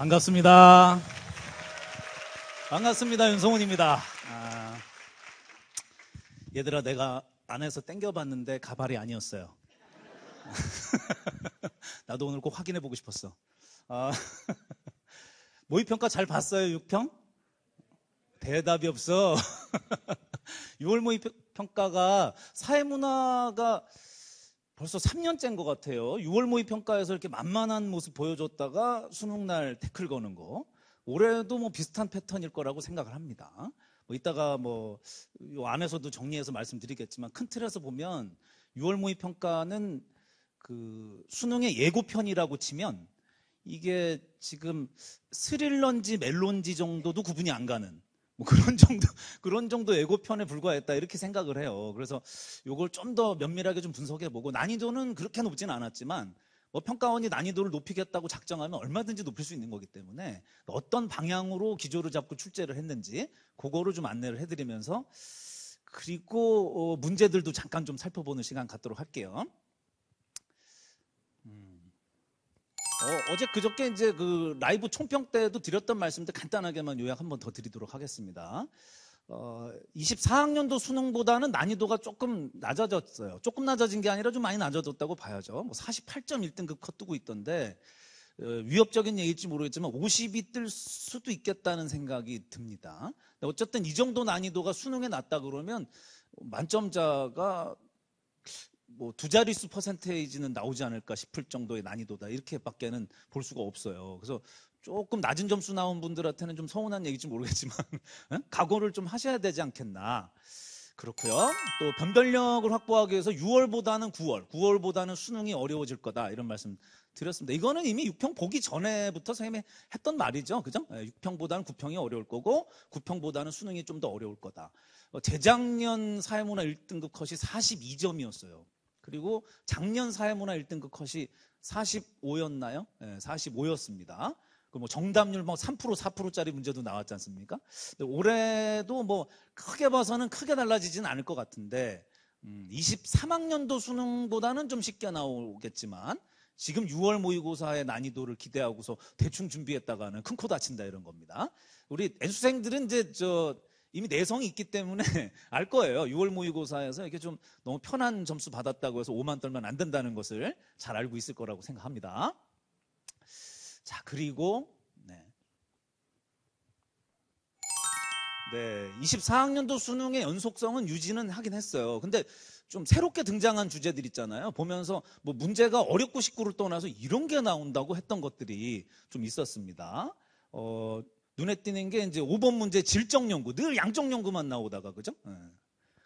반갑습니다. 반갑습니다. 윤성훈입니다. 아, 얘들아, 내가 안에서 땡겨봤는데 가발이 아니었어요. 나도 오늘 꼭 확인해보고 싶었어. 아, 모의평가 잘 봤어요, 6평? 대답이 없어. 6월 모의평가가 사회문화가 벌써 3년째인 것 같아요. 6월 모의평가에서 이렇게 만만한 모습 보여줬다가 수능날 태클 거는 거. 올해도 뭐 비슷한 패턴일 거라고 생각을 합니다. 뭐 이따가 뭐 안에서도 정리해서 말씀드리겠지만 큰 틀에서 보면 6월 모의평가는 그 수능의 예고편이라고 치면 이게 지금 스릴런지 멜론지 정도도 구분이 안 가는 뭐 그런 정도 그런 정도 예고편에 불과했다 이렇게 생각을 해요. 그래서 이걸 좀 더 면밀하게 좀 분석해 보고 난이도는 그렇게 높지는 않았지만 뭐 평가원이 난이도를 높이겠다고 작정하면 얼마든지 높일 수 있는 거기 때문에 어떤 방향으로 기조를 잡고 출제를 했는지 그거를 좀 안내를 해드리면서 그리고 어 문제들도 잠깐 좀 살펴보는 시간 갖도록 할게요. 어, 제 그저께 이제 그 라이브 총평 때도 드렸던 말씀들 간단하게만 요약 한 번 더 드리도록 하겠습니다. 어, 24학년도 수능보다는 난이도가 조금 낮아졌어요. 조금 낮아진 게 아니라 좀 많이 낮아졌다고 봐야죠. 뭐 48.1등급 커뜨고 그 있던데 어, 위협적인 얘기일지 모르겠지만 50이 뜰 수도 있겠다는 생각이 듭니다. 어쨌든 이 정도 난이도가 수능에 났다 그러면 만점자가 뭐두 자릿수 퍼센테이지는 나오지 않을까 싶을 정도의 난이도다 이렇게밖에는 볼 수가 없어요. 그래서 조금 낮은 점수 나온 분들한테는 좀 서운한 얘기인지 모르겠지만 각오를 좀 하셔야 되지 않겠나. 그렇고요. 또 변별력을 확보하기 위해서 6월보다는 9월, 9월보다는 수능이 어려워질 거다 이런 말씀 드렸습니다. 이거는 이미 6평 보기 전에부터 선생님이 했던 말이죠. 그죠? 6평보다는 예, 9평이 어려울 거고 9평보다는 수능이 좀 더 어려울 거다. 어, 재작년 사회문화 1등급 컷이 42점이었어요. 그리고 작년 사회문화 1등급 그 컷이 45였나요? 네, 예, 45였습니다. 그뭐 정답률 뭐 3%, 4%짜리 문제도 나왔지 않습니까? 올해도 뭐 크게 봐서는 크게 달라지진 않을 것 같은데 음, 23학년도 수능보다는 좀 쉽게 나오겠지만 지금 6월 모의고사의 난이도를 기대하고서 대충 준비했다가는 큰 코 다친다 이런 겁니다. 우리 애수생들은 이제 저 이미 내성이 있기 때문에 알 거예요. 6월 모의고사에서 이렇게 좀 너무 편한 점수 받았다고 해서 5만 떨면 안 된다는 것을 잘 알고 있을 거라고 생각합니다. 자, 그리고 네. 네, 24학년도 수능의 연속성은 유지는 하긴 했어요. 근데 좀 새롭게 등장한 주제들 있잖아요. 보면서 뭐 문제가 어렵고 식구를 떠나서 이런 게 나온다고 했던 것들이 좀 있었습니다. 어, 눈에 띄는 게 이제 5번 문제 질적 연구. 늘 양적 연구만 나오다가 그죠? 예.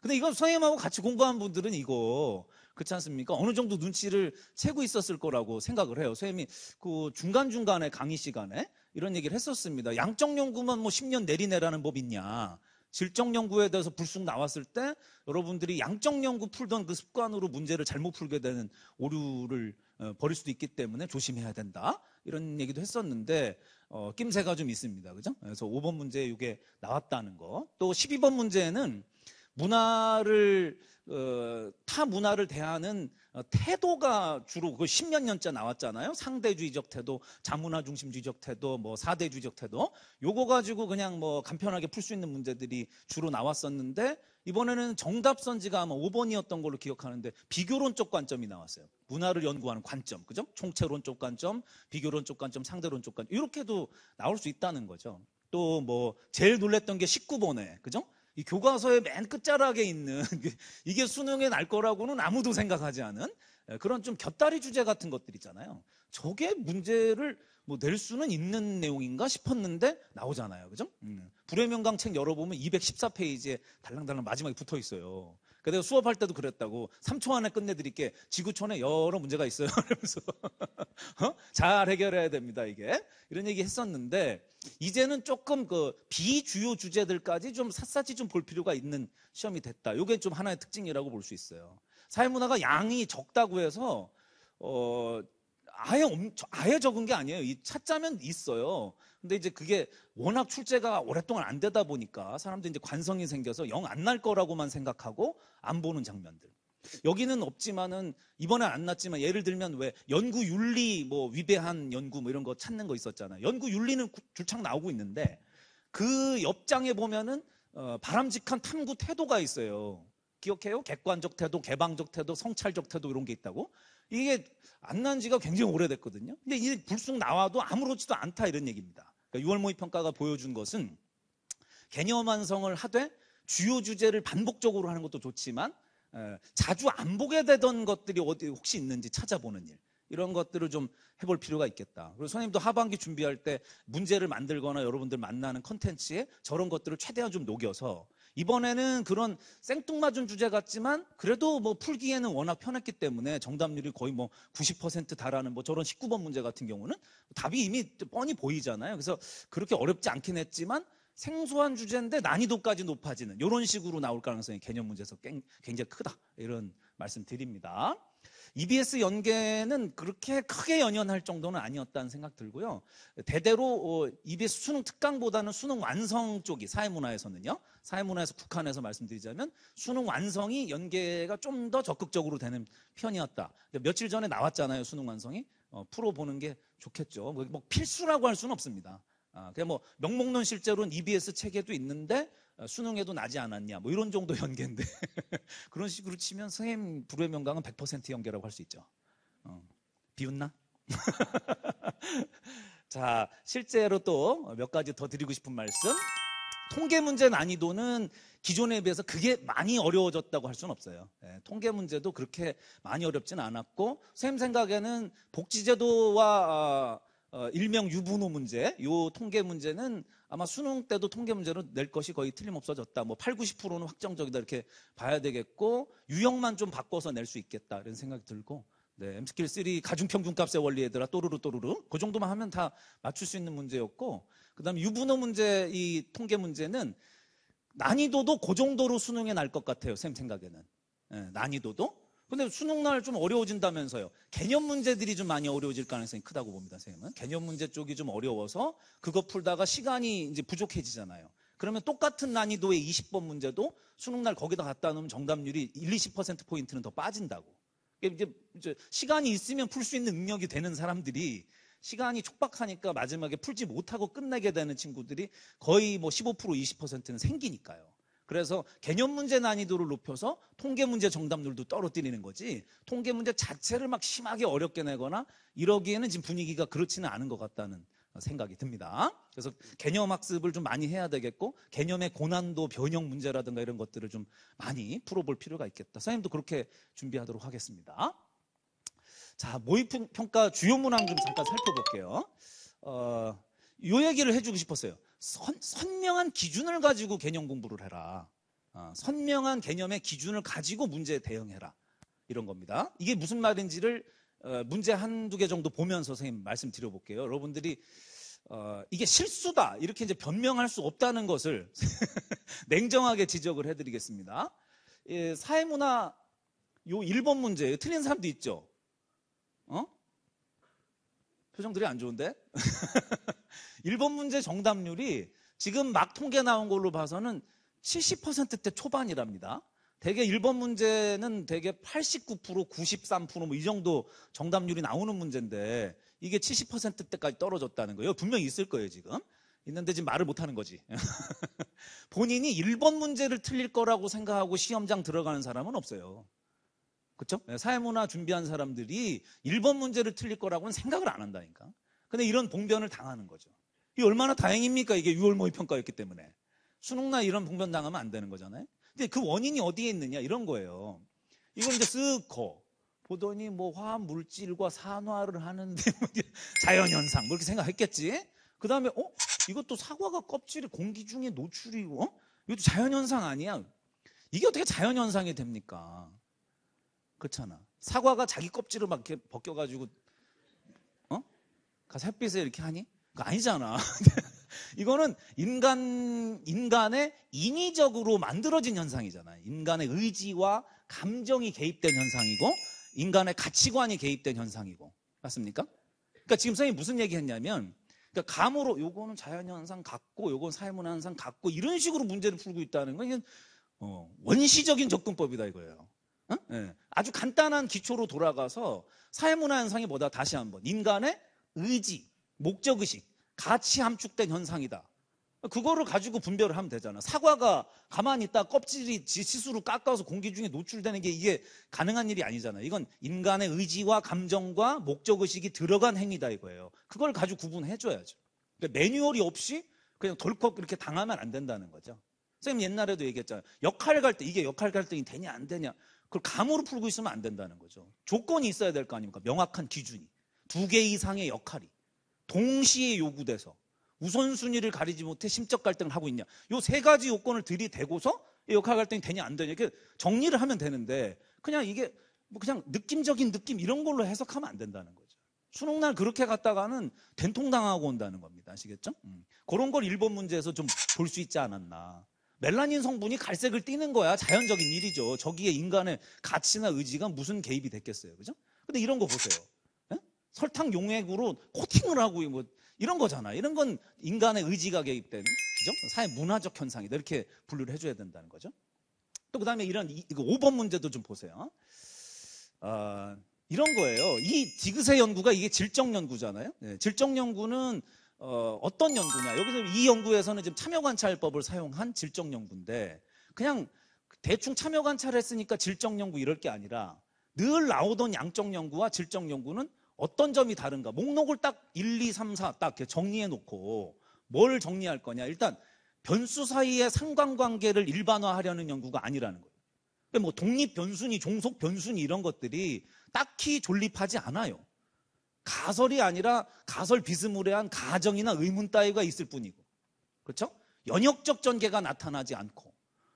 근데 이건 선생님하고 같이 공부한 분들은 이거 그렇지 않습니까? 어느 정도 눈치를 채고 있었을 거라고 생각을 해요. 선생님이 그 중간중간에 강의 시간에 이런 얘기를 했었습니다. 양적 연구만 뭐 10년 내리내라는 법 있냐. 질적 연구에 대해서 불쑥 나왔을 때 여러분들이 양적 연구 풀던 그 습관으로 문제를 잘못 풀게 되는 오류를 어, 버릴 수도 있기 때문에 조심해야 된다. 이런 얘기도 했었는데 어, 낌새가 좀 있습니다. 그죠? 그래서 5번 문제에 이게 나왔다는 거. 또 12번 문제는 문화를 어, 타 문화를 대하는 어, 태도가 주로 그 10년 년째 나왔잖아요. 상대주의적 태도, 자문화 중심주의적 태도, 뭐 사대주의적 태도. 요거 가지고 그냥 뭐 간편하게 풀 수 있는 문제들이 주로 나왔었는데 이번에는 정답 선지가 아마 5번이었던 걸로 기억하는데 비교론적 관점이 나왔어요. 문화를 연구하는 관점, 그죠? 총체론적 관점, 비교론적 관점, 상대론적 관점 이렇게도 나올 수 있다는 거죠. 또 뭐 제일 놀랬던 게 19번에 그죠? 이 교과서의 맨 끝자락에 있는 이게 수능에 날 거라고는 아무도 생각하지 않은 예, 그런 좀 곁다리 주제 같은 것들 있잖아요. 저게 문제를 뭐 낼 수는 있는 내용인가 싶었는데 나오잖아요. 그죠? 음. 불의명강 책 열어보면 214페이지에 달랑달랑 마지막에 붙어 있어요. 그러니까 내가 수업할 때도 그랬다고 3초 안에 끝내드릴게. 지구촌에 여러 문제가 있어요. 그러면서 어? 잘 해결해야 됩니다. 이게 이런 얘기 했었는데 이제는 조금 그 비주요 주제들까지 좀 샅샅이 좀 볼 필요가 있는 시험이 됐다. 이게 좀 하나의 특징이라고 볼 수 있어요. 사회문화가 양이 적다고 해서 어, 아예, 아예 적은 게 아니에요. 이 찾자면 있어요. 근데 이제 그게 워낙 출제가 오랫동안 안 되다 보니까 사람들이 이제 관성이 생겨서 영 안 날 거라고만 생각하고 안 보는 장면들. 여기는 없지만은 이번에 안 났지만 예를 들면 왜 연구 윤리 뭐 위배한 연구 뭐 이런 거 찾는 거 있었잖아요. 연구 윤리는 줄창 나오고 있는데 그 옆장에 보면은 어 바람직한 탐구 태도가 있어요. 기억해요? 객관적 태도, 개방적 태도, 성찰적 태도 이런 게 있다고. 이게 안 난 지가 굉장히 오래됐거든요. 근데 이게 불쑥 나와도 아무렇지도 않다 이런 얘기입니다. 그러니까 6월 모의 평가가 보여준 것은 개념 완성을 하되 주요 주제를 반복적으로 하는 것도 좋지만 자주 안 보게 되던 것들이 어디 혹시 있는지 찾아보는 일 이런 것들을 좀 해볼 필요가 있겠다. 그리고 선생님도 하반기 준비할 때 문제를 만들거나 여러분들 만나는 컨텐츠에 저런 것들을 최대한 좀 녹여서 이번에는 그런 생뚱맞은 주제 같지만 그래도 뭐 풀기에는 워낙 편했기 때문에 정답률이 거의 뭐 90% 달하는 뭐 저런 19번 문제 같은 경우는 답이 이미 뻔히 보이잖아요. 그래서 그렇게 어렵지 않긴 했지만 생소한 주제인데 난이도까지 높아지는 이런 식으로 나올 가능성이 개념 문제에서 굉장히 크다. 이런 말씀 드립니다. EBS 연계는 그렇게 크게 연연할 정도는 아니었다는 생각 들고요. 대대로 어, EBS 수능 특강보다는 수능 완성 쪽이 사회문화에서는요. 사회문화에서 북한에서 말씀드리자면 수능 완성이 연계가 좀 더 적극적으로 되는 편이었다. 며칠 전에 나왔잖아요. 수능 완성이. 어, 풀어보는 게 좋겠죠. 뭐, 뭐 필수라고 할 수는 없습니다. 아, 그냥 뭐 명목론 실제로는 EBS 체계도 있는데 어, 수능에도 나지 않았냐 뭐 이런 정도 연계인데 그런 식으로 치면 선생님 불후의 명강은 100% 연계라고 할 수 있죠. 어. 비웃나? 자 실제로 또 몇 가지 더 드리고 싶은 말씀. 통계 문제 난이도는 기존에 비해서 그게 많이 어려워졌다고 할 수는 없어요. 예, 통계 문제도 그렇게 많이 어렵진 않았고 선생님 생각에는 복지제도와 어, 어, 일명 유분호 문제, 요 통계 문제는 아마 수능 때도 통계 문제로 낼 것이 거의 틀림없어졌다. 뭐 8, 90%는 확정적이다 이렇게 봐야 되겠고 유형만 좀 바꿔서 낼 수 있겠다 이런 생각이 들고 네, 엠스킬 3 가중 평균값의 원리 얘들아 또르르 또르르 그 정도만 하면 다 맞출 수 있는 문제였고 그다음 에 유분호 문제 이 통계 문제는 난이도도 그 정도로 수능에 날 것 같아요. 쌤 생각에는. 네, 난이도도 근데 수능날 좀 어려워진다면서요. 개념 문제들이 좀 많이 어려워질 가능성이 크다고 봅니다, 선생님은. 개념 문제 쪽이 좀 어려워서 그거 풀다가 시간이 이제 부족해지잖아요. 그러면 똑같은 난이도의 20번 문제도 수능날 거기다 갖다 놓으면 정답률이 1, 20%포인트는 더 빠진다고. 이제, 이제 시간이 있으면 풀 수 있는 능력이 되는 사람들이 시간이 촉박하니까 마지막에 풀지 못하고 끝내게 되는 친구들이 거의 뭐 15%, 20%는 생기니까요. 그래서 개념 문제 난이도를 높여서 통계 문제 정답률도 떨어뜨리는 거지 통계 문제 자체를 막 심하게 어렵게 내거나 이러기에는 지금 분위기가 그렇지는 않은 것 같다는 생각이 듭니다. 그래서 개념 학습을 좀 많이 해야 되겠고 개념의 고난도 변형 문제라든가 이런 것들을 좀 많이 풀어볼 필요가 있겠다. 선생님도 그렇게 준비하도록 하겠습니다. 자 모의 평가 주요 문항 좀 잠깐 살펴볼게요. 어, 요 얘기를 해주고 싶었어요. 선, 선명한 기준을 가지고 개념 공부를 해라. 어, 선명한 개념의 기준을 가지고 문제에 대응해라. 이런 겁니다. 이게 무슨 말인지를 어, 문제 한두 개 정도 보면서 선생님 말씀드려볼게요. 여러분들이 어, 이게 실수다. 이렇게 이제 변명할 수 없다는 것을 냉정하게 지적을 해드리겠습니다. 예, 사회문화 요 1번 문제 틀린 사람도 있죠. 표정들이 안 좋은데? 1번 문제 정답률이 지금 막 통계 나온 걸로 봐서는 70%대 초반이랍니다. 대개 1번 문제는 대개 89%, 93%뭐 이 정도 정답률이 나오는 문제인데 이게 70%대까지 떨어졌다는 거예요. 분명히 있을 거예요, 지금. 있는데 지금 말을 못 하는 거지. 본인이 1번 문제를 틀릴 거라고 생각하고 시험장 들어가는 사람은 없어요. 그렇죠? 사회문화 준비한 사람들이 1번 문제를 틀릴 거라고는 생각을 안 한다니까. 근데 이런 봉변을 당하는 거죠. 이 얼마나 다행입니까? 이게 6월 모의 평가였기 때문에. 수능날 이런 봉변 당하면 안 되는 거잖아요. 근데 그 원인이 어디에 있느냐 이런 거예요. 이걸 이제 쓱거 보더니 뭐 화학 물질과 산화를 하는데 뭐 자연 현상 그렇게 뭐 생각했겠지. 그다음에 어? 이것도 사과가 껍질이 공기 중에 노출이고 어? 이것도 자연 현상 아니야. 이게 어떻게 자연 현상이 됩니까? 그렇잖아. 사과가 자기 껍질을 막 이렇게 벗겨가지고 어? 가서 햇빛에 이렇게 하니? 그거 아니잖아. 이거는 인간 인간의 인위적으로 만들어진 현상이잖아요. 인간의 의지와 감정이 개입된 현상이고 인간의 가치관이 개입된 현상이고 맞습니까? 그러니까 지금 선생님 무슨 얘기했냐면 그러니까 감으로 요거는 자연 현상 같고 요건 사회문화 현상 같고 이런 식으로 문제를 풀고 있다는 건 이건 어, 원시적인 접근법이다 이거예요. 네. 아주 간단한 기초로 돌아가서 사회문화 현상이 뭐다 다시 한번 인간의 의지, 목적의식, 가치 함축된 현상이다. 그거를 가지고 분별을 하면 되잖아. 사과가 가만히 있다 껍질이 지수로 깎아서 공기 중에 노출되는 게 이게 가능한 일이 아니잖아. 이건 인간의 의지와 감정과 목적의식이 들어간 행위다 이거예요. 그걸 가지고 구분해줘야죠. 그러니까 매뉴얼이 없이 그냥 덜컥 이렇게 당하면 안 된다는 거죠. 선생님 옛날에도 얘기했잖아요. 역할 갈등, 이게 역할 갈등이 되냐 안 되냐. 그걸 감으로 풀고 있으면 안 된다는 거죠. 조건이 있어야 될 거 아닙니까? 명확한 기준이. 두 개 이상의 역할이. 동시에 요구돼서 우선순위를 가리지 못해 심적 갈등을 하고 있냐. 요 세 가지 요건을 들이대고서 역할 갈등이 되냐 안 되냐. 이렇게 정리를 하면 되는데 그냥 이게 뭐 그냥 느낌적인 느낌 이런 걸로 해석하면 안 된다는 거죠. 수능날 그렇게 갔다가는 된통당하고 온다는 겁니다. 아시겠죠? 음. 그런 걸 일본 문제에서 좀 볼 수 있지 않았나. 멜라닌 성분이 갈색을 띠는 거야. 자연적인 일이죠. 저기에 인간의 가치나 의지가 무슨 개입이 됐겠어요. 그죠? 근데 이런 거 보세요. 에? 예? 설탕 용액으로 코팅을 하고 뭐 이런 거잖아. 이런 건 인간의 의지가 개입된 그죠? 사회 문화적 현상이다. 이렇게 분류를 해줘야 된다는 거죠. 또 그다음에 이런 이거 5번 문제도 좀 보세요. 어, 이런 거예요. 이 디그세 연구가 이게 질적 연구잖아요. 네, 질적 연구는 어, 어떤 연구냐. 여기서 이 연구에서는 지금 참여관찰법을 사용한 질적연구인데 그냥 대충 참여관찰했으니까 을 질적연구 이럴 게 아니라 늘 나오던 양적연구와 질적연구는 어떤 점이 다른가. 목록을 딱 1, 2, 3, 4 딱 정리해 놓고 뭘 정리할 거냐. 일단 변수 사이의 상관관계를 일반화하려는 연구가 아니라는 거예요. 그러니까 뭐 독립 변수니 종속 변수니 이런 것들이 딱히 존립하지 않아요. 가설이 아니라 가설 비스무리한 가정이나 의문 따위가 있을 뿐이고. 그렇죠? 연역적 전개가 나타나지 않고.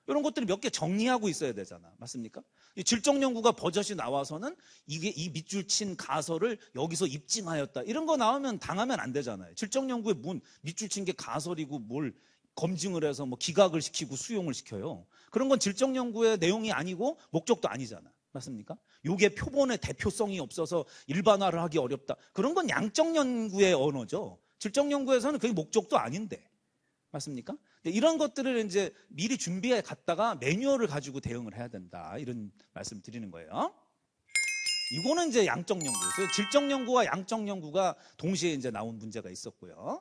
이런 것들을 몇 개 정리하고 있어야 되잖아. 맞습니까? 질적 연구가 버젓이 나와서는 이게 이 밑줄 친 가설을 여기서 입증하였다. 이런 거 나오면 당하면 안 되잖아요. 질적 연구의문 밑줄 친 게 가설이고 뭘 검증을 해서 뭐 기각을 시키고 수용을 시켜요. 그런 건 질적 연구의 내용이 아니고 목적도 아니잖아. 맞습니까? 요게 표본의 대표성이 없어서 일반화를 하기 어렵다. 그런 건 양적 연구의 언어죠. 질적 연구에서는 그게 목적도 아닌데. 맞습니까? 이런 것들을 이제 미리 준비해 갔다가 매뉴얼을 가지고 대응을 해야 된다. 이런 말씀 드리는 거예요. 이거는 이제 양적 연구. 질적 연구와 양적 연구가 동시에 이제 나온 문제가 있었고요.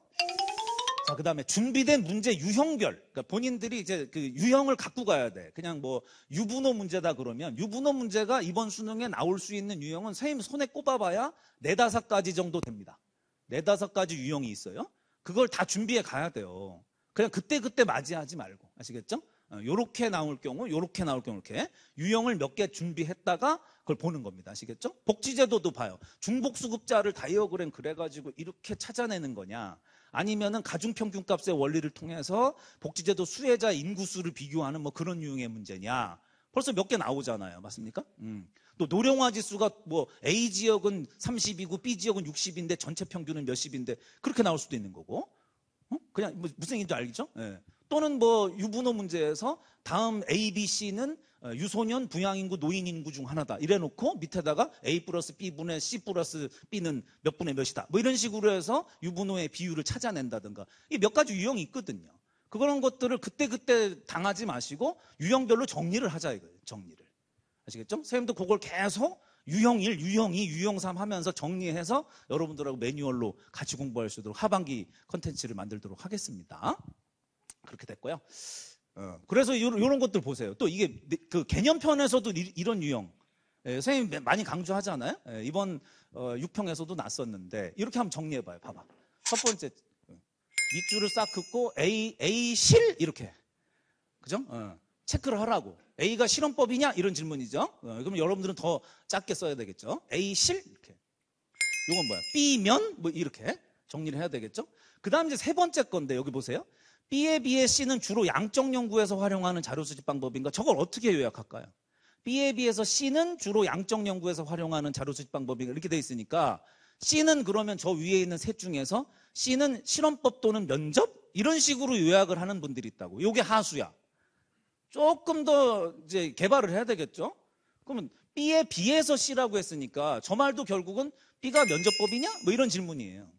자, 그 다음에 준비된 문제 유형별. 그러니까 본인들이 이제 그 유형을 갖고 가야 돼. 그냥 뭐 유분호 문제다 그러면 유분호 문제가 이번 수능에 나올 수 있는 유형은 선생님 손에 꼽아봐야 네다섯 가지 정도 됩니다. 네다섯 가지 유형이 있어요. 그걸 다 준비해 가야 돼요. 그냥 그때그때 맞이하지 말고. 아시겠죠? 어, 요렇게 나올 경우, 요렇게 나올 경우 이렇게 유형을 몇 개 준비했다가 그걸 보는 겁니다. 아시겠죠? 복지제도도 봐요. 중복수급자를 다이어그램 그래가지고 이렇게 찾아내는 거냐. 아니면은 가중평균값의 원리를 통해서 복지제도 수혜자 인구수를 비교하는 뭐 그런 유형의 문제냐. 벌써 몇 개 나오잖아요. 맞습니까? 음. 또 노령화 지수가 뭐 A 지역은 30이고 B 지역은 60인데 전체 평균은 몇십인데 그렇게 나올 수도 있는 거고. 어? 그냥 뭐 무슨 얘기인지 알겠죠? 예. 또는 뭐 유부노 문제에서 다음 A, B, C는 어, 유소년, 부양인구, 노인인구 중 하나다. 이래놓고 밑에다가 A 플러스 B분의 C 플러스 B는 몇 분의 몇이다. 뭐 이런 식으로 해서 유부노의 비율을 찾아낸다든가. 이게몇 가지 유형이 있거든요. 그런 것들을 그때그때 당하지 마시고 유형별로 정리를 하자 이거예요. 정리를. 아시겠죠? 선생님도 그걸 계속 유형 1, 유형 2, 유형 3 하면서 정리해서 여러분들하고 매뉴얼로 같이 공부할 수 있도록 하반기 컨텐츠를 만들도록 하겠습니다. 그렇게 됐고요. 어, 그래서 이런 것들 보세요. 또 이게 그 개념편에서도 이, 런 유형. 예, 선생님 많이 강조하잖아요. 예, 이번 어, 6평에서도 났었는데 이렇게 한번 정리해봐요. 봐봐. 첫 번째 어, 밑줄을 싹 긋고 A A 실 이렇게 그죠? 어, 체크를 하라고. A가 실험법이냐 이런 질문이죠. 어, 그럼 여러분들은 더 작게 써야 되겠죠. A 실 이렇게. 이건 뭐야? B면 뭐 이렇게 정리를 해야 되겠죠. 그다음 이제 세 번째 건데 여기 보세요. B에 비해 C는 주로 양적 연구에서 활용하는 자료 수집 방법인가? 저걸 어떻게 요약할까요? B에 비해서 C는 주로 양적 연구에서 활용하는 자료 수집 방법인가? 이렇게 돼 있으니까 C는 그러면 저 위에 있는 셋 중에서 C는 실험법 또는 면접? 이런 식으로 요약을 하는 분들이 있다고. 요게 하수야. 조금 더 이제 개발을 해야 되겠죠? 그러면 B에 비해서 C라고 했으니까 저 말도 결국은 B가 면접법이냐? 뭐 이런 질문이에요.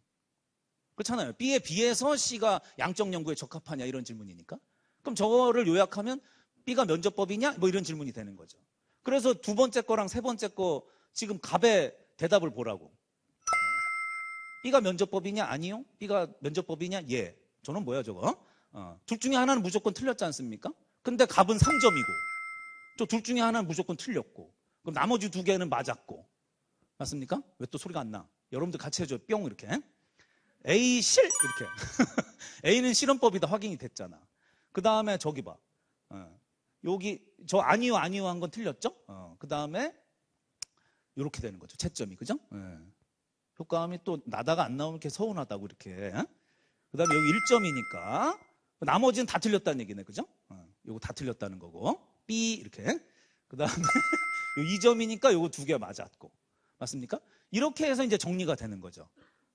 그렇잖아요. B에 비해서 C가 양적 연구에 적합하냐 이런 질문이니까. 그럼 저거를 요약하면 B가 면접법이냐? 뭐 이런 질문이 되는 거죠. 그래서 두 번째 거랑 세 번째 거 지금 갑에 대답을 보라고. B가 면접법이냐? 아니요. B가 면접법이냐? 예. 저는 뭐야 저거? 어? 어. 둘 중에 하나는 무조건 틀렸지 않습니까? 근데 갑은 3점이고 저 둘 중에 하나는 무조건 틀렸고 그럼 나머지 두 개는 맞았고 맞습니까? 왜 또 소리가 안 나? 여러분들 같이 해줘요. 뿅 이렇게. A 실 이렇게 A는 실험법이다 확인이 됐잖아. 그 다음에 저기 봐. 어. 여기 저 아니요 아니요 한 건 틀렸죠? 어. 그 다음에 이렇게 되는 거죠. 채점이 그죠? 예. 효과음이 또 나다가 안 나오면 이렇게 서운하다고 이렇게. 예? 그 다음에 여기 1점이니까 나머지는 다 틀렸다는 얘기네 그죠? 어. 요거 다 틀렸다는 거고 B 이렇게. 그 다음에 요 2점이니까 이거두 개 맞았고 맞습니까? 이렇게 해서 이제 정리가 되는 거죠.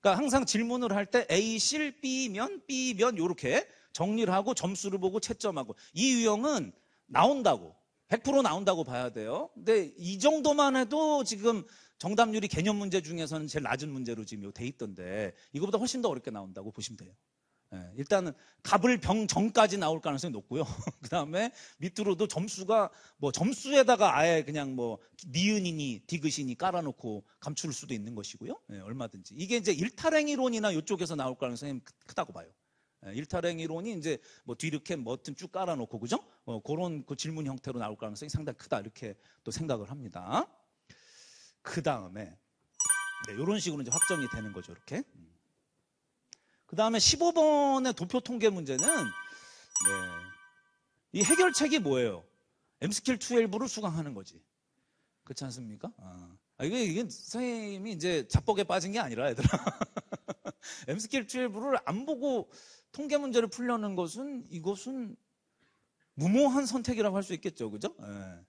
그러니까 항상 질문을 할 때 A, C, B면, B면 이렇게 정리를 하고 점수를 보고 채점하고 이 유형은 나온다고 100% 나온다고 봐야 돼요. 근데 이 정도만 해도 지금 정답률이 개념 문제 중에서는 제일 낮은 문제로 지금 돼 있던데 이거보다 훨씬 더 어렵게 나온다고 보시면 돼요. 예, 일단은 갑을 병전까지 나올 가능성이 높고요. 그 다음에 밑으로도 점수가 뭐 점수에다가 아예 그냥 뭐 니은이니 디귿이니 깔아놓고 감출 수도 있는 것이고요. 예, 얼마든지. 이게 이제 일탈행이론이나 이쪽에서 나올 가능성이 크다고 봐요. 예, 일탈행이론이 이제 뭐 뒤르켓 뭐든 쭉 깔아놓고 그죠? 어, 그런 그 질문 형태로 나올 가능성이 상당히 크다 이렇게 또 생각을 합니다. 그 다음에 네, 이런 식으로 이제 확정이 되는 거죠. 이렇게. 음. 그 다음에 15번의 도표 통계 문제는 네. 이 해결책이 뭐예요? m 스킬2 일부를 수강하는 거지. 그렇지 않습니까? 아. 아. 이게, 이게 선생님이 이제 자뻑에 빠진 게 아니라 얘들아. m 스킬2 일부를 안 보고 통계 문제를 풀려는 것은 이것은 무모한 선택이라고 할 수 있겠죠. 그죠? 네.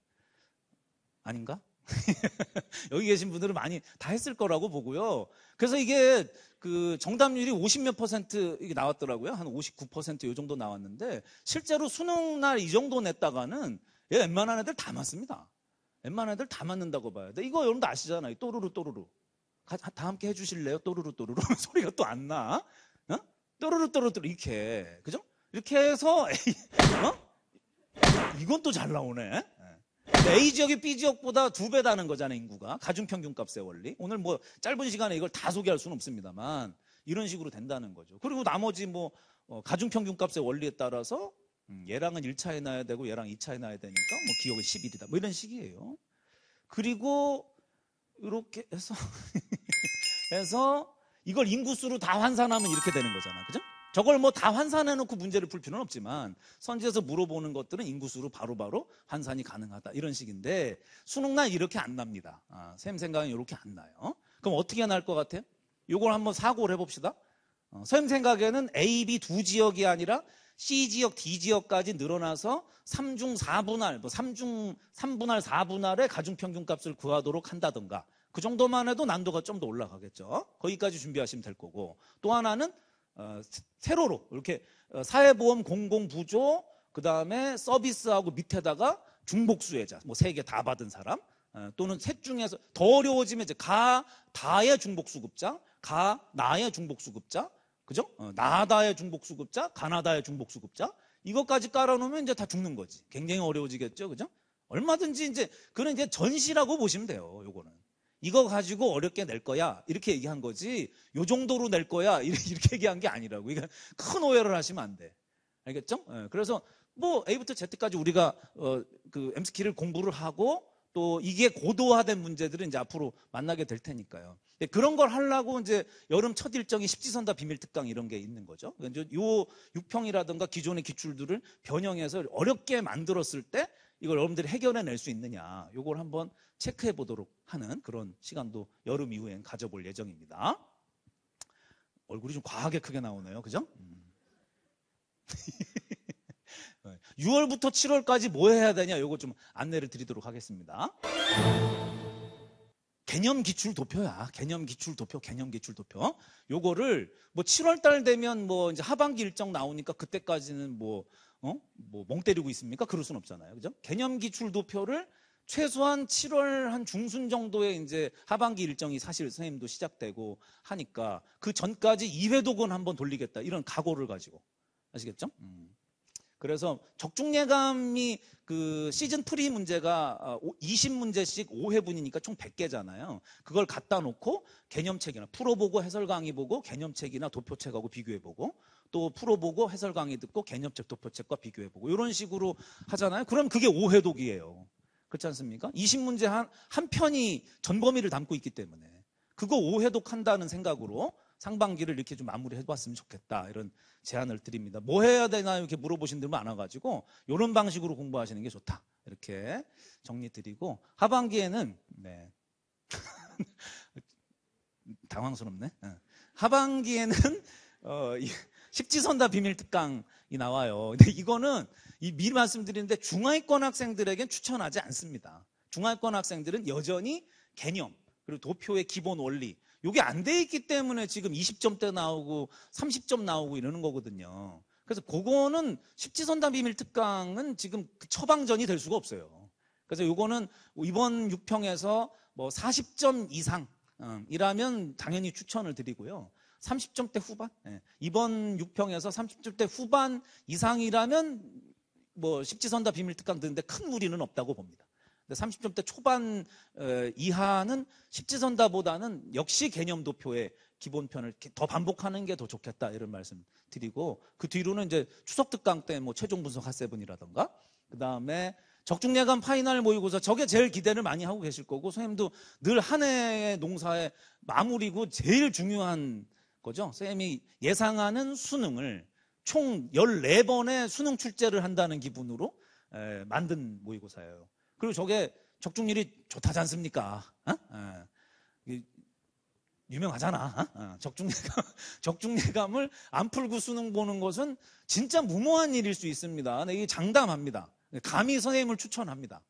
아닌가? 여기 계신 분들은 많이 다 했을 거라고 보고요. 그래서 이게 그 정답률이 50 몇 퍼센트 이게 나왔더라고요. 한 59%요 정도 나왔는데 실제로 수능 날 이 정도 냈다가는 얘 웬만한 애들 다 맞습니다. 웬만한 애들 다 맞는다고 봐야 돼. 이거 여러분도 아시잖아요. 또르르 또르르. 다 함께 해주실래요? 또르르 또르르 소리가 또 안 나. 어? 또르르 또르르 이렇게 그죠? 이렇게 해서 어? 이건 또 잘 나오네. A 지역이 B 지역보다 두 배다는 거잖아요, 인구가. 가중평균값의 원리. 오늘 뭐 짧은 시간에 이걸 다 소개할 수는 없습니다만 이런 식으로 된다는 거죠. 그리고 나머지 뭐 어, 가중평균값의 원리에 따라서 음, 얘랑은 1차에 나야 되고 얘랑 2차에 나야 되니까 뭐 기억은 11이다. 뭐 이런 식이에요. 그리고 이렇게 해서 해서 이걸 인구수로 다 환산하면 이렇게 되는 거잖아. 그죠? 저걸 뭐 다 환산해놓고 문제를 풀 필요는 없지만 선지에서 물어보는 것들은 인구수로 바로바로 환산이 가능하다 이런 식인데 수능날 이렇게 안 납니다. 아, 쌤 생각은 이렇게 안 나요. 그럼 어떻게 날 것 같아요? 이걸 한번 사고를 해봅시다. 어, 쌤 생각에는 A, B 두 지역이 아니라 C 지역, D 지역까지 늘어나서 3중 4분할, 뭐 3중 3분할, 4분할의 가중 평균값을 구하도록 한다던가 그 정도만 해도 난도가 좀 더 올라가겠죠. 거기까지 준비하시면 될 거고 또 하나는 세로로 어, 이렇게 어, 사회보험 공공부조 그 다음에 서비스하고 밑에다가 중복수혜자 뭐 세 개 다 받은 사람 어, 또는 셋 중에서 더 어려워지면 이제 가 다의 중복수급자 가 나의 중복수급자 그죠? 나다의 중복수급자 가나다의 중복수급자 이것까지 깔아놓으면 이제 다 죽는 거지 굉장히 어려워지겠죠 그죠? 얼마든지 이제 그런 이제 전시라고 보시면 돼요 요거는 이거 가지고 어렵게 낼 거야. 이렇게 얘기한 거지. 요 정도로 낼 거야. 이렇게 얘기한 게 아니라고. 그러니까 큰 오해를 하시면 안 돼. 알겠죠? 예, 그래서 뭐 A부터 Z까지 우리가 어, 그 m 스키를 공부를 하고 또 이게 고도화된 문제들은 이제 앞으로 만나게 될 테니까요. 그런 걸 하려고 이제 여름 첫 일정이 십지선다 비밀특강 이런 게 있는 거죠. 그러니 이제 요6평이라든가 기존의 기출들을 변형해서 어렵게 만들었을 때 이걸 여러분들이 해결해낼 수 있느냐 이걸 한번 체크해 보도록 하는 그런 시간도 여름 이후엔 가져볼 예정입니다. 얼굴이 좀 과하게 크게 나오네요. 그죠? 6월부터 음. 7월까지 뭐 해야 되냐 이거좀 안내를 드리도록 하겠습니다. 개념 기출 도표야. 개념 기출 도표, 개념 기출 도표. 요거를 뭐 7월 달 되면 뭐 이제 하반기 일정 나오니까 그때까지는 뭐 어? 뭐멍 때리고 있습니까? 그럴 순 없잖아요. 그죠? 개념 기출 도표를 최소한 7월 한 중순 정도에 이제 하반기 일정이 사실 선생님도 시작되고 하니까 그 전까지 2회독은 한번 돌리겠다. 이런 각오를 가지고. 아시겠죠? 음. 그래서 적중예감이 그 시즌 프리 문제가 20문제씩 아, 5회분이니까 총 100개잖아요. 그걸 갖다 놓고 개념책이나 풀어보고 해설 강의 보고 개념책이나 도표책하고 비교해보고 또 풀어보고 해설 강의 듣고 개념책 도표책과 비교해보고 이런 식으로 하잖아요. 그럼 그게 오해독이에요. 그렇지 않습니까? 20문제 한, 한 편이 전 범위를 담고 있기 때문에 그거 오해독한다는 생각으로 상반기를 이렇게 좀 마무리해봤으면 좋겠다 이런 제안을 드립니다. 뭐 해야 되나 이렇게 물어보신 분들 많아가지고 이런 방식으로 공부하시는 게 좋다 이렇게 정리 드리고 하반기에는 네. 당황스럽네. 어. 하반기에는 어, 식지선다 비밀 특강이 나와요. 근데 이거는 이 미리 말씀드리는데 중하위권 학생들에겐 추천하지 않습니다. 중하위권 학생들은 여전히 개념 그리고 도표의 기본 원리 이게 안 돼 있기 때문에 지금 20점대 나오고 30점 나오고 이러는 거거든요. 그래서 그거는 십지선다 비밀 특강은 지금 그 처방전이 될 수가 없어요. 그래서 이거는 이번 6평에서 뭐 40점 이상 어, 이라면 당연히 추천을 드리고요. 30점대 후반? 예. 이번 6평에서 30점대 후반 이상이라면 뭐 십지선다 비밀특강 드는데 큰 무리는 없다고 봅니다. 근데 30점대 초반 어, 이하는 십지선다보다는 역시 개념 도표의 기본편을 더 반복하는 게 더 좋겠다 이런 말씀 드리고 그 뒤로는 이제 추석 특강 때 뭐 최종 분석 핫세븐이라던가 그 다음에 적중예감 파이널 모의고사 저게 제일 기대를 많이 하고 계실 거고 선생님도 늘 한 해의 농사의 마무리고 제일 중요한 거죠. 쌤이 예상하는 수능을 총 14번의 수능 출제를 한다는 기분으로 에, 만든 모의고사예요. 그리고 저게 적중률이 좋다지 않습니까? 어? 에, 어. 유명하잖아. 어? 적중예감, 어. 적중예감을 안 풀고 수능 보는 것은 진짜 무모한 일일 수 있습니다. 이게 장담합니다. 감히 선생님을 추천합니다.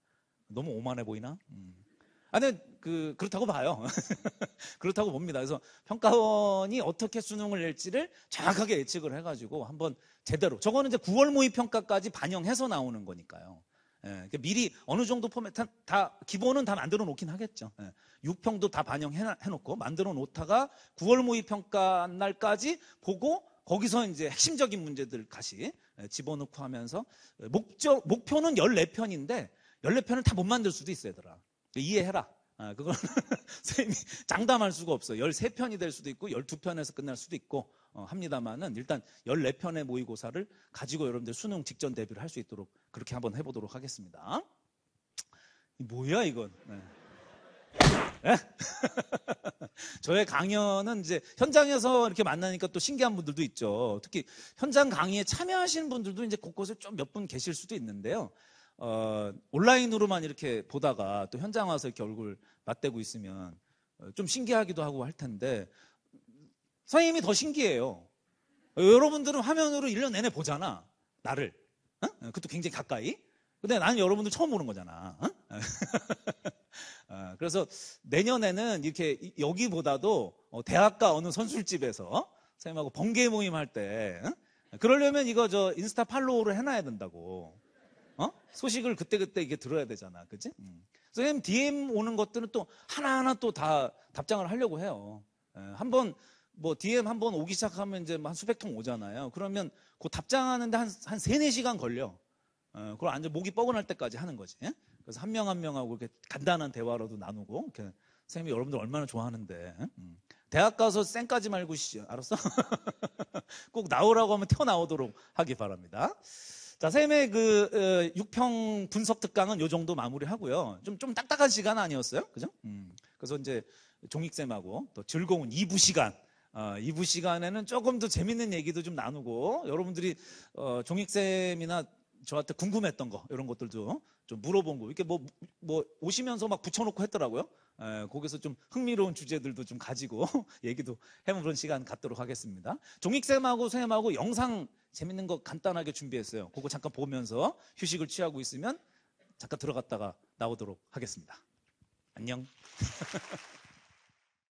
너무 오만해 보이나? 음. 아니, 그, 그렇다고 봐요. 그렇다고 봅니다. 그래서 평가원이 어떻게 수능을 낼지를 정확하게 예측을 해가지고 한번 제대로. 저거는 이제 9월 모의 평가까지 반영해서 나오는 거니까요. 예, 그러니까 미리 어느 정도 포맷 다 기본은 다 만들어 놓긴 하겠죠. 예, 6평도 다 반영해 놓고 만들어 놓다가 9월 모의 평가 날까지 보고 거기서 이제 핵심적인 문제들 다시 예, 집어넣고 하면서 목적 목표는 14편인데 14편을 다 못 만들 수도 있어야 되더라. 이해해라. 아, 그건 선생님이 장담할 수가 없어요. 13편이 될 수도 있고 12편에서 끝날 수도 있고 어, 합니다만은 일단 14편의 모의고사를 가지고 여러분들 수능 직전 대비를 할 수 있도록 그렇게 한번 해보도록 하겠습니다. 뭐야 이건? 네? 저의 강연은 이제 현장에서 이렇게 만나니까 또 신기한 분들도 있죠. 특히 현장 강의에 참여하시는 분들도 이제 곳곳에 좀 몇 분 계실 수도 있는데요. 어, 온라인으로만 이렇게 보다가 또 현장 와서 이렇게 얼굴 맞대고 있으면 어, 좀 신기하기도 하고 할 텐데 선생님이 더 신기해요. 여러분들은 화면으로 1년 내내 보잖아. 나를. 어? 어? 그것도 굉장히 가까이. 근데 나는 여러분들 처음 보는 거잖아. 어? 어 그래서 내년에는 이렇게 여기보다도 대학가 어느 선술집에서 선생님하고 번개 모임 할 때, 그러려면 이거 저 인스타 팔로우를 해놔야 된다고. 어? 소식을 그때그때 이게 들어야 되잖아. 그지? 음. 선생님, DM 오는 것들은 또 하나하나 또 다 답장을 하려고 해요. 예, 한번, 뭐, DM 한 번 오기 시작하면 이제 한 수백 통 오잖아요. 그러면 그 답장하는데 한, 한 3, 4시간 걸려. 예, 그걸 완전 목이 뻐근할 때까지 하는 거지. 예? 그래서 한 명 한 명하고 이렇게 간단한 대화로도 나누고, 이렇게. 선생님이 여러분들 얼마나 좋아하는데. 예? 음. 대학 가서 쌩까지 말고, 씨, 알았어? 꼭 나오라고 하면 튀어나오도록 하기 바랍니다. 자, 쌤의 그 어, 6평 분석 특강은 요 정도 마무리하고요. 좀, 좀 딱딱한 시간 아니었어요? 그죠? 음, 그래서 이제 종익쌤하고 또 즐거운 2부 시간. 어, 2부 시간에는 조금 더 재밌는 얘기도 좀 나누고 여러분들이 어, 종익쌤이나 저한테 궁금했던 거 이런 것들도 좀 물어본 거 이렇게 뭐뭐 뭐 오시면서 막 붙여놓고 했더라고요. 에, 거기서 좀 흥미로운 주제들도 좀 가지고 얘기도 해보는 시간 갖도록 하겠습니다. 종익쌤하고 쌤하고 영상 재밌는 거 간단하게 준비했어요. 그거 잠깐 보면서 휴식을 취하고 있으면 잠깐 들어갔다가 나오도록 하겠습니다. 안녕.